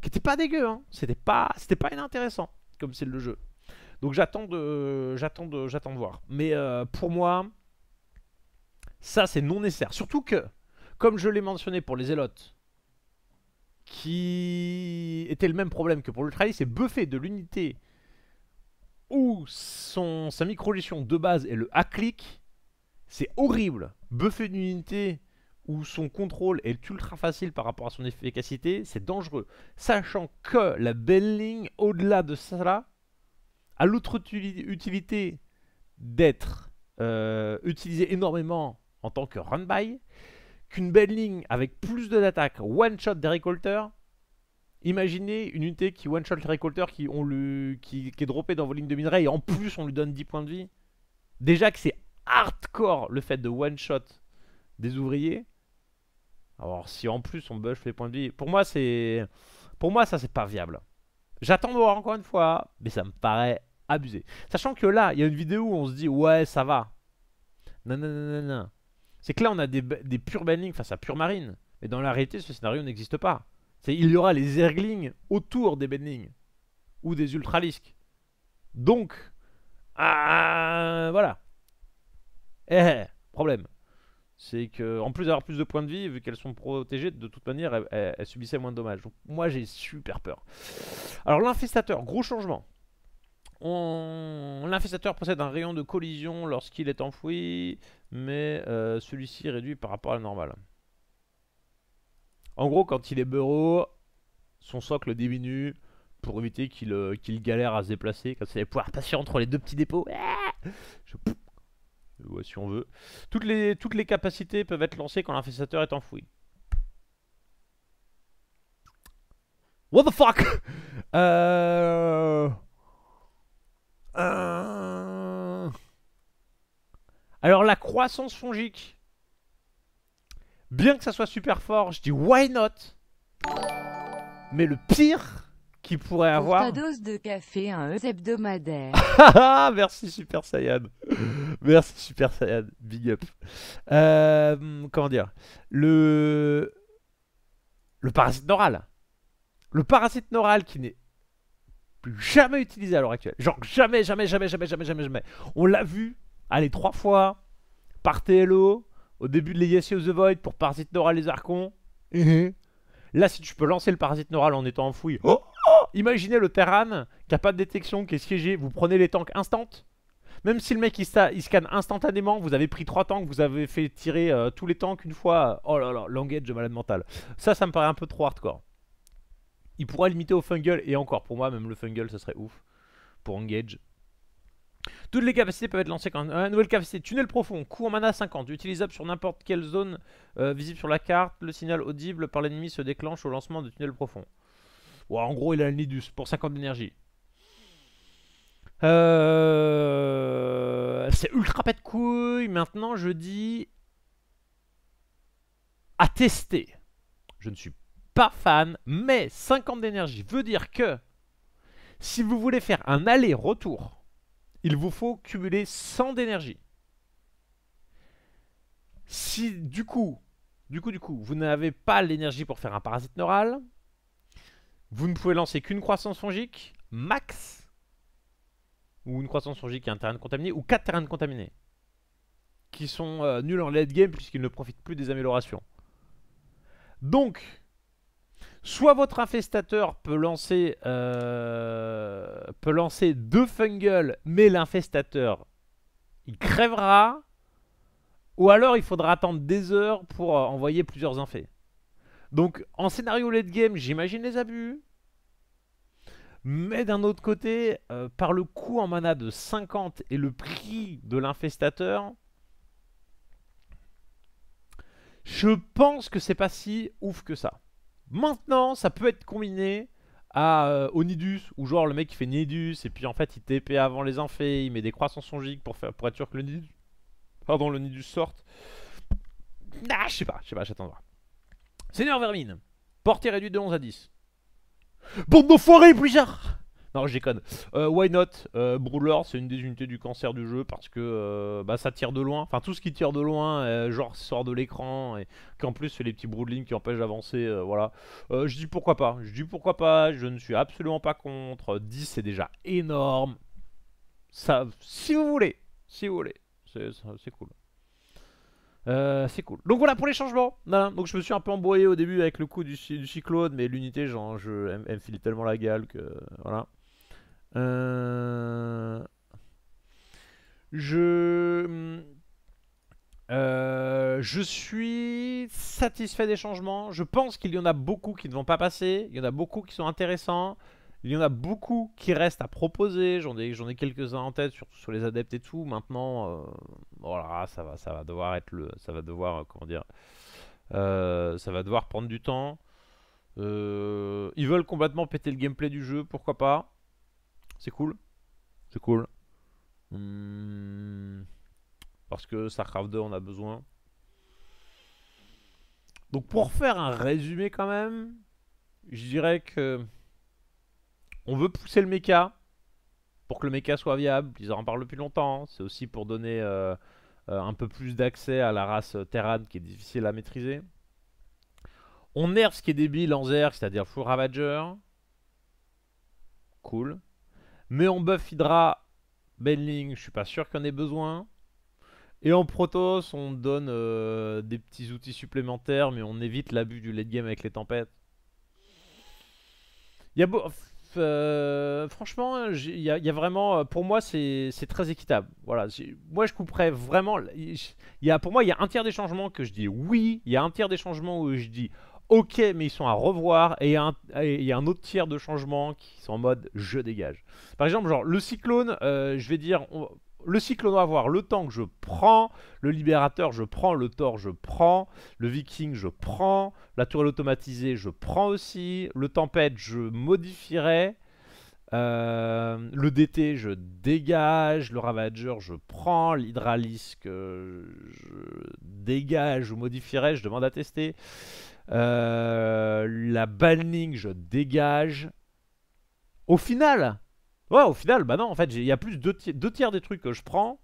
Qui était pas dégueu, hein. C'était pas, pas inintéressant comme c'est le jeu. Donc j'attends de, j'attends de, j'attends de voir. Mais euh, pour moi, ça c'est non nécessaire. Surtout que, comme je l'ai mentionné pour les élotes, qui était le même problème que pour trailer, c'est buffer de l'unité où son, sa micro de base est le A-click, c'est horrible. Buffer d'une unité où son contrôle est ultra facile par rapport à son efficacité, c'est dangereux. Sachant que la ligne, au-delà de cela, a l'autre utilité d'être euh, utilisée énormément en tant que run-by, qu'une belle ligne avec plus de one-shot des récolteurs, Imaginez une unité qui one-shot les récolteurs qui, le, qui, est droppée dans vos lignes de minerai et en plus on lui donne 10 points de vie. Déjà que c'est hardcore le fait de one-shot des ouvriers. Alors si en plus on buff les points de vie, pour moi c'est. Pour moi ça c'est pas viable. J'attends de voir encore une fois, mais ça me paraît abusé. Sachant que là, il y a une vidéo où on se dit ouais ça va. Non non non non non. C'est que là, on a des, purs pure face à pure marine. Mais dans la réalité, ce scénario n'existe pas. il y aura les erglings autour des banning ou des ultralisques. Donc, euh, voilà. Eh, eh, problème. C'est que, en plus d'avoir plus de points de vie, vu qu'elles sont protégées, de toute manière, elles, subissaient moins de dommages. moi, j'ai super peur. Alors, l'infestateur, gros changement. On... L'infestateur possède un rayon de collision lorsqu'il est enfoui, mais euh, celui-ci réduit par rapport à la normale. En gros, quand il est bureau, son socle diminue pour éviter qu'il euh, galère à se déplacer, quand c'est va pouvoir passer entre les deux petits dépôts. Ah je... vois si on veut. Toutes les, toutes les capacités peuvent être lancées quand l'infestateur est enfoui. What the fuck euh... Euh, Alors la croissance fongique, bien que ça soit super fort, je dis why not Mais le pire Qui pourrait Pour avoir... ta dose de café, un e hebdomadaire. <laughs> Ah, ah, ah, merci Super Saiyan. Merci Super Saiyan. Big up. Euh, comment dire Le... Le parasite noral Le parasite noral qui n'est plus jamais utilisé à l'heure actuelle. Genre jamais, jamais, jamais, jamais, jamais, jamais, jamais. On l'a vu, allez, trois fois, par TLO, au début de Legacy of the Void, pour Parasite Neural les archons mhm. Là, si tu peux lancer le parasite neural en étant enfoui, oh, oh imaginez le Terran qui a pas de détection, qui est siégé, vous prenez les tanks instant. Même si le mec il, il scanne instantanément, vous avez pris trois tanks, vous avez fait tirer euh, tous les tanks une fois. Oh là là, langage de malade mental. Ça, ça me paraît un peu trop hardcore il pourra limiter au fungal. Et encore, pour moi, même le fungal, ce serait ouf. Pour engage. Toutes les capacités peuvent être lancées quand... une nouvelle capacité, tunnel profond, coût en mana 50, utilisable sur n'importe quelle zone euh, visible sur la carte. Le signal audible par l'ennemi se déclenche au lancement de tunnel profond. Wow, en gros, il a le Nidus pour 50 d'énergie. Euh, c'est ultra pas de couille. Maintenant, je dis... À tester. Je ne suis fan, mais 50 d'énergie veut dire que si vous voulez faire un aller-retour, il vous faut cumuler 100 d'énergie. Si du coup, du coup, du coup, vous n'avez pas l'énergie pour faire un parasite neural, vous ne pouvez lancer qu'une croissance fongique, max, ou une croissance fongique et un terrain de contaminé, ou 4 terrains de contaminés, qui sont euh, nuls en late game puisqu'ils ne profitent plus des améliorations. Donc, Soit votre infestateur peut lancer, euh, peut lancer deux fungals, mais l'infestateur, il crèvera. Ou alors il faudra attendre des heures pour euh, envoyer plusieurs infés. Donc en scénario late game, j'imagine les abus. Mais d'un autre côté, euh, par le coût en mana de 50 et le prix de l'infestateur, je pense que c'est pas si ouf que ça. Maintenant, ça peut être combiné à, euh, au Nidus, genre le mec qui fait Nidus, et puis en fait il TP avant les infés, il met des croissants songiques pour, faire, pour être sûr que le Nidus, pardon, le sorte. Ah, je sais pas, je sais pas, j'attends Seigneur Vermine, portée réduite de 11 à 10. Bande d'enfoirés, Blizzard non, j'ai déconne. Euh, why not euh, c'est une des unités du cancer du jeu parce que euh, bah, ça tire de loin. Enfin, tout ce qui tire de loin, euh, genre sort de l'écran et qu'en plus, c'est les petits Broodlings qui empêchent d'avancer. voilà. je dis pourquoi pas. Je dis pourquoi pas. Je ne suis absolument pas contre. 10, c'est déjà énorme. Ça, si vous voulez. Si vous voulez. C'est cool. c'est cool. Donc voilà pour les changements. Donc je me suis un peu embrouillé au début avec le coup du, cyclone, mais l'unité, genre, je, elle, me tellement la gale que voilà. Euh, je... Euh, je suis satisfait des changements. Je pense qu'il y en a beaucoup qui ne vont pas passer. Il y en a beaucoup qui sont intéressants. Il y en a beaucoup qui restent à proposer. J'en ai, ai quelques-uns en tête, surtout sur les adeptes et tout. Maintenant, euh, voilà, ça va, ça va devoir être le, ça va devoir, comment dire, ça va devoir prendre du temps. ils veulent complètement péter le gameplay du jeu, pourquoi pas. C'est cool. C'est cool. Hmm. parce que StarCraft 2, on a besoin. Donc pour faire un résumé quand même, je dirais que on veut pousser le mecha pour que le mecha soit viable. Ils en parlent depuis longtemps. C'est aussi pour donner euh, euh, un peu plus d'accès à la race Terran qui est difficile à maîtriser. On nerf ce qui est débile en Zerg, c'est-à-dire Full Ravager. Cool. Mais en buff Hydra, Benling, je suis pas sûr qu'on ait besoin. Et en Protoss, on donne euh, des petits outils supplémentaires, mais on évite l'abus du late game avec les tempêtes. y a beau... Euh, franchement, il y, a vraiment, euh, pour moi, c'est très équitable. Voilà, moi, je couperais vraiment. Y a, pour moi, il y a un tiers des changements que je dis oui, il y a un tiers des changements où je dis ok, mais ils sont à revoir et il y a un autre tiers de changements qui sont en mode je dégage. Par exemple, genre le cyclone, euh, je vais dire. le cyclone va avoir le tank, je prends. Le libérateur, je prends. Le tor je prends. Le viking, je prends. La tourelle automatisée, je prends aussi. Le tempête, je modifierai. Euh, le DT, je dégage. Le Ravager, je prends. l'hydralisque, euh, je dégage ou modifierai. Je demande à tester. Euh, la banning, je dégage. Au final Ouais, au final, bah non, en fait, il y a plus de deux tiers des trucs que je prends.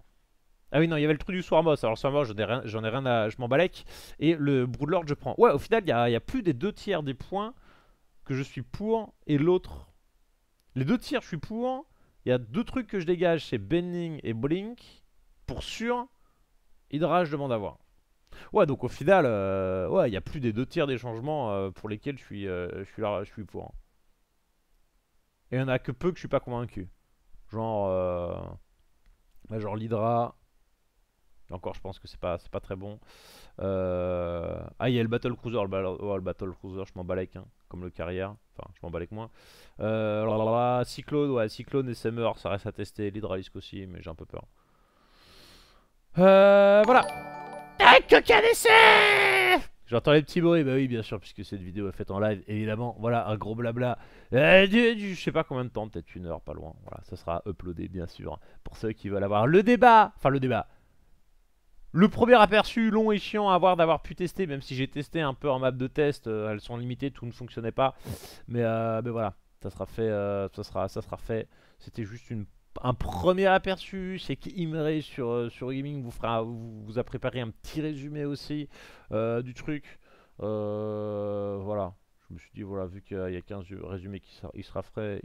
Ah oui, non, il y avait le truc du Swarmos. Alors, Swarmos, j'en ai, rien, à. Je m'en balèque. Et le Broodlord, je prends. Ouais, au final, il y a, plus des deux tiers des points que je suis pour et l'autre. Les deux tiers, je suis pour. Il y a deux trucs que je dégage c'est banning et Blink. Pour sûr. Hydra, je demande à voir. Ouais, donc au final, euh, ouais, il y a plus des deux tiers des changements euh, pour lesquels je suis, euh, je suis là, je suis pour. Hein. Et il y en a que peu que je suis pas convaincu. Genre, genre l'Hydra. Encore, je pense que c'est pas, c'est pas très bon. Ah, il y a le Battle Cruiser. Le, Battle oh, Cruiser, je m'en balais avec, hein, comme le carrière. Enfin, je m'en balais avec moi. Cyclone, ouais, Cyclone et Summer, ça reste à tester. L'Hydralisk aussi, mais j'ai un peu peur. voilà. J'entends les petits bruits, bah oui, bien sûr, puisque cette vidéo est faite en live, évidemment. Voilà, un gros blabla. Euh, je sais pas combien de temps, peut-être une heure, pas loin. Voilà, ça sera uploadé, bien sûr, pour ceux qui veulent avoir le débat. Enfin, le débat. Le premier aperçu long et chiant à avoir d'avoir pu tester, même si j'ai testé un peu en map de test, euh, elles sont limitées, tout ne fonctionnait pas. Mais, euh, voilà, ça sera fait, ça sera, ça sera fait. C'était juste une un premier aperçu. C'est qu'Imre sur, euh, sur Gaming vous, fera, vous, a préparé un petit résumé aussi euh, du truc. Euh, voilà. Je me suis dit, voilà, vu qu'il y a 15 résumés qui sera, il sera frais,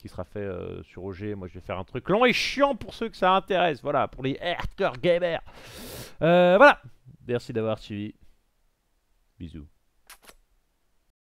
qui sera fait sur OG. Moi, je vais faire un truc long et chiant pour ceux que ça intéresse. Voilà, pour les hardcore gamers. voilà. Merci d'avoir suivi. Bisous.